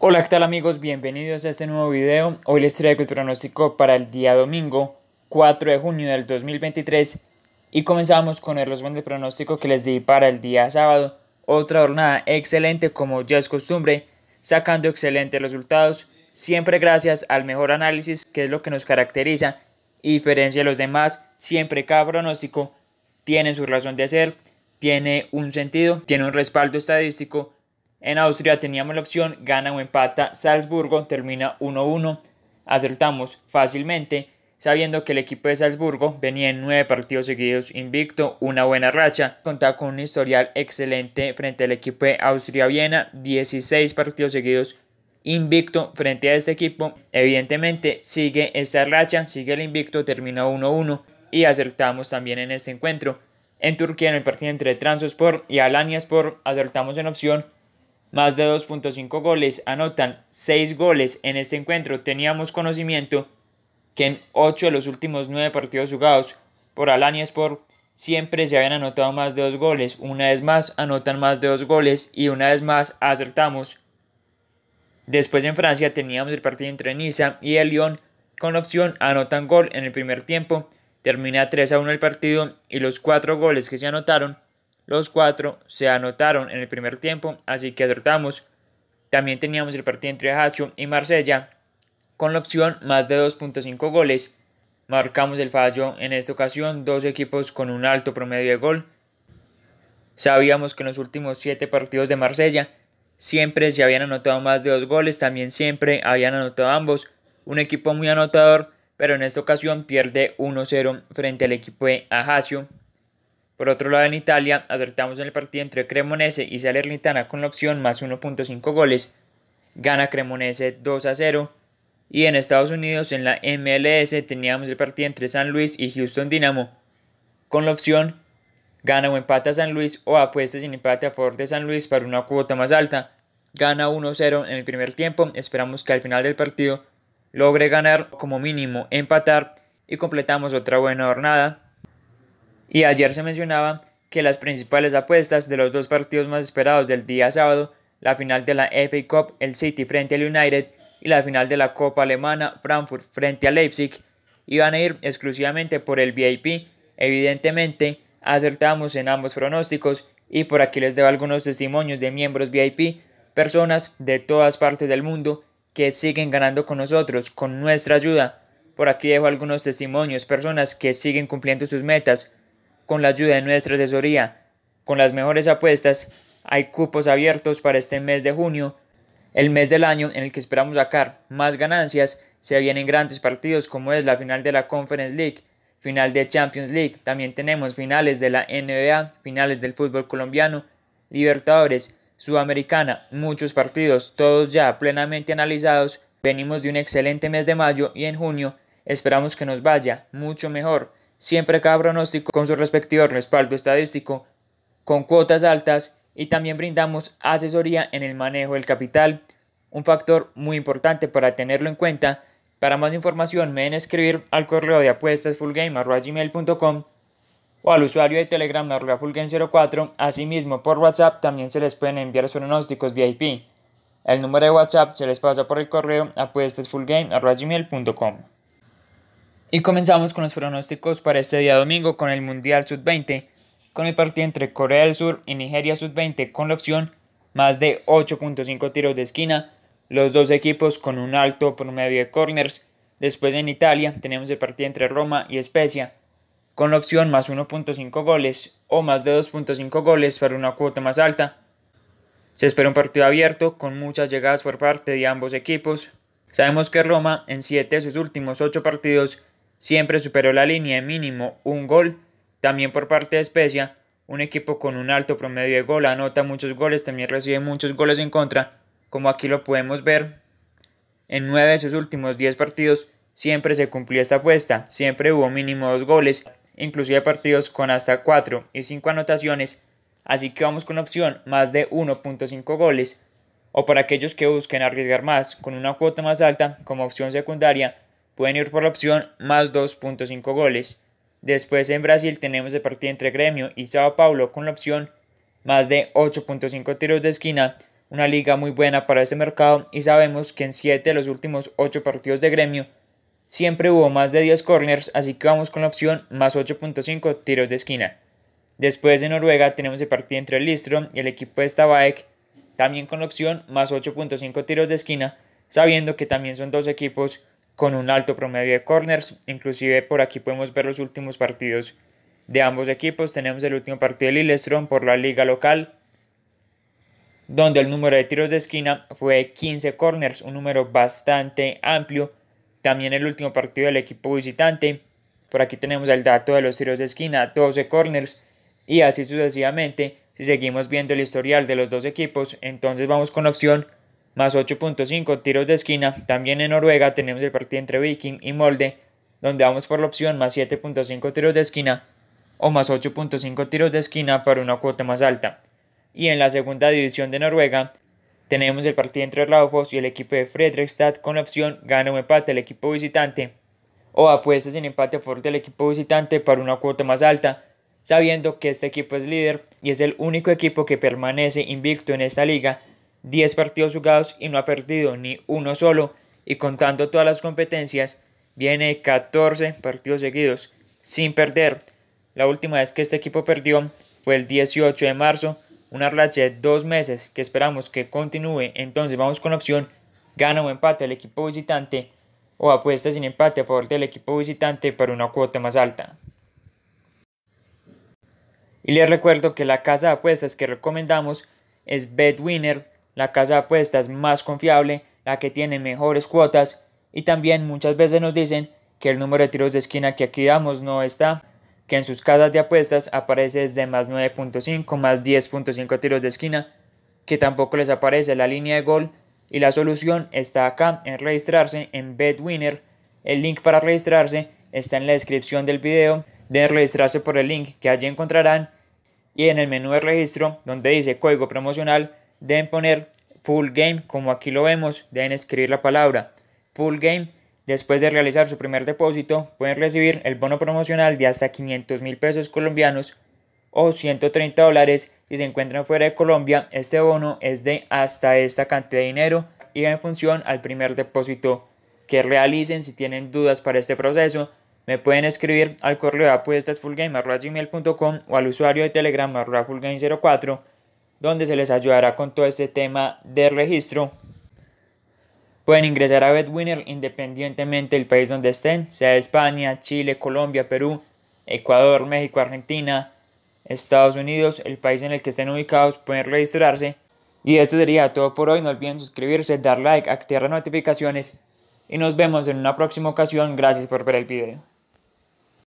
Hola, ¿qué tal amigos? Bienvenidos a este nuevo video. Hoy les traigo el pronóstico para el día domingo 4 de junio del 2023 y comenzamos con el resumen de pronóstico que les di para el día sábado. Otra jornada excelente como ya es costumbre, sacando excelentes resultados, siempre gracias al mejor análisis que es lo que nos caracteriza y diferencia a los demás, siempre cada pronóstico tiene su razón de hacer, tiene un sentido, tiene un respaldo estadístico en Austria teníamos la opción gana o empata Salzburgo, termina 1-1. Acertamos fácilmente, sabiendo que el equipo de Salzburgo venía en nueve partidos seguidos invicto, una buena racha, contaba con un historial excelente frente al equipo de Austria-Viena, 16 partidos seguidos invicto frente a este equipo. Evidentemente sigue esta racha, sigue el invicto, termina 1-1 y acertamos también en este encuentro. En Turquía, en el partido entre Transosport y Alanyaspor, acertamos en opción más de 2.5 goles, anotan 6 goles en este encuentro. Teníamos conocimiento que en 8 de los últimos 9 partidos jugados por Alania Sport siempre se habían anotado más de 2 goles. Una vez más anotan más de 2 goles y una vez más acertamos. Después en Francia teníamos el partido entre Niza y el Lyon con opción anotan gol en el primer tiempo. Termina 3 a 1 el partido y los 4 goles que se anotaron los cuatro se anotaron en el primer tiempo, así que acertamos. También teníamos el partido entre Hacho y Marsella, con la opción más de 2.5 goles. Marcamos el fallo en esta ocasión, dos equipos con un alto promedio de gol. Sabíamos que en los últimos siete partidos de Marsella siempre se habían anotado más de dos goles, también siempre habían anotado ambos. Un equipo muy anotador, pero en esta ocasión pierde 1-0 frente al equipo de Ajacio. Por otro lado, en Italia, acertamos en el partido entre Cremonese y Salernitana con la opción más 1.5 goles. Gana Cremonese 2 a 0. Y en Estados Unidos, en la MLS, teníamos el partido entre San Luis y Houston Dynamo con la opción gana o empata San Luis o apuesta sin empate a favor de San Luis para una cuota más alta. Gana 1-0 en el primer tiempo, esperamos que al final del partido logre ganar como mínimo empatar y completamos otra buena jornada. Y ayer se mencionaba que las principales apuestas de los dos partidos más esperados del día sábado, la final de la FA Cup, el City frente al United, y la final de la Copa Alemana, Frankfurt frente a Leipzig, iban a ir exclusivamente por el VIP. Evidentemente, acertamos en ambos pronósticos y por aquí les debo algunos testimonios de miembros VIP, personas de todas partes del mundo que siguen ganando con nosotros, con nuestra ayuda. Por aquí dejo algunos testimonios, personas que siguen cumpliendo sus metas, con la ayuda de nuestra asesoría. Con las mejores apuestas hay cupos abiertos para este mes de junio, el mes del año en el que esperamos sacar más ganancias. Se vienen grandes partidos como es la final de la Conference League, final de Champions League, también tenemos finales de la NBA, finales del fútbol colombiano, Libertadores, Sudamericana, muchos partidos, todos ya plenamente analizados. Venimos de un excelente mes de mayo y en junio esperamos que nos vaya mucho mejor. Siempre cada pronóstico con su respectivo respaldo estadístico, con cuotas altas y también brindamos asesoría en el manejo del capital, un factor muy importante para tenerlo en cuenta. Para más información me a escribir al correo de apuestas gmail.com o al usuario de Telegram fullgame 04 Asimismo, por WhatsApp también se les pueden enviar los pronósticos VIP. El número de WhatsApp se les pasa por el correo apuestasfullgame.com. Y comenzamos con los pronósticos para este día domingo con el Mundial Sub-20, con el partido entre Corea del Sur y Nigeria Sub-20 con la opción más de 8.5 tiros de esquina, los dos equipos con un alto promedio de corners. Después en Italia tenemos el partido entre Roma y Especia, con la opción más 1.5 goles o más de 2.5 goles para una cuota más alta. Se espera un partido abierto con muchas llegadas por parte de ambos equipos. Sabemos que Roma en 7 de sus últimos 8 partidos siempre superó la línea de mínimo un gol. También por parte de Especia, un equipo con un alto promedio de gol, anota muchos goles, también recibe muchos goles en contra, como aquí lo podemos ver. En nueve de sus últimos 10 partidos siempre se cumplió esta apuesta, siempre hubo mínimo dos goles, inclusive partidos con hasta 4 y 5 anotaciones, así que vamos con opción más de 1.5 goles. O para aquellos que busquen arriesgar más con una cuota más alta como opción secundaria, pueden ir por la opción más 2.5 goles. Después en Brasil tenemos el partido entre Gremio y Sao Paulo con la opción más de 8.5 tiros de esquina, una liga muy buena para este mercado y sabemos que en 7 de los últimos 8 partidos de Gremio siempre hubo más de 10 corners, así que vamos con la opción más 8.5 tiros de esquina. Después en Noruega tenemos el partido entre listro y el equipo de Stabæk, también con la opción más 8.5 tiros de esquina, sabiendo que también son dos equipos con un alto promedio de corners. Inclusive por aquí podemos ver los últimos partidos de ambos equipos. Tenemos el último partido del Ilestron por la liga local, donde el número de tiros de esquina fue 15 corners, un número bastante amplio. También el último partido del equipo visitante. Por aquí tenemos el dato de los tiros de esquina, 12 corners y así sucesivamente. Si seguimos viendo el historial de los dos equipos, entonces vamos con la opción más 8.5 tiros de esquina. También en Noruega tenemos el partido entre Viking y Molde, donde vamos por la opción más 7.5 tiros de esquina o más 8.5 tiros de esquina para una cuota más alta. Y en la segunda división de Noruega tenemos el partido entre Raufos y el equipo de Fredrikstad con la opción gana o empate el equipo visitante o apuestas en empate fuerte el del equipo visitante para una cuota más alta, sabiendo que este equipo es líder y es el único equipo que permanece invicto en esta liga 10 partidos jugados y no ha perdido ni uno solo, y contando todas las competencias, viene 14 partidos seguidos sin perder. La última vez que este equipo perdió fue el 18 de marzo, una racha de dos meses que esperamos que continúe. Entonces vamos con la opción gana o empate el equipo visitante o apuesta sin empate a favor del equipo visitante para una cuota más alta. Y les recuerdo que la casa de apuestas que recomendamos es BetWinner la casa de apuestas más confiable, la que tiene mejores cuotas y también muchas veces nos dicen que el número de tiros de esquina que aquí damos no está, que en sus casas de apuestas aparece desde más 9.5 más 10.5 tiros de esquina, que tampoco les aparece la línea de gol y la solución está acá en registrarse en BetWinner. El link para registrarse está en la descripción del video. Deben registrarse por el link que allí encontrarán y en el menú de registro donde dice código promocional deben poner full game, como aquí lo vemos, deben escribir la palabra full game. Después de realizar su primer depósito, pueden recibir el bono promocional de hasta 500 mil pesos colombianos o 130 dólares si se encuentran fuera de Colombia. Este bono es de hasta esta cantidad de dinero y en función al primer depósito que realicen. Si tienen dudas para este proceso, me pueden escribir al correo de apuestas gmail.com o al usuario de Telegram fullgame04 donde se les ayudará con todo este tema de registro. Pueden ingresar a Bedwinner independientemente del país donde estén, sea España, Chile, Colombia, Perú, Ecuador, México, Argentina, Estados Unidos, el país en el que estén ubicados, pueden registrarse. Y esto sería todo por hoy. No olviden suscribirse, dar like, activar notificaciones y nos vemos en una próxima ocasión. Gracias por ver el video.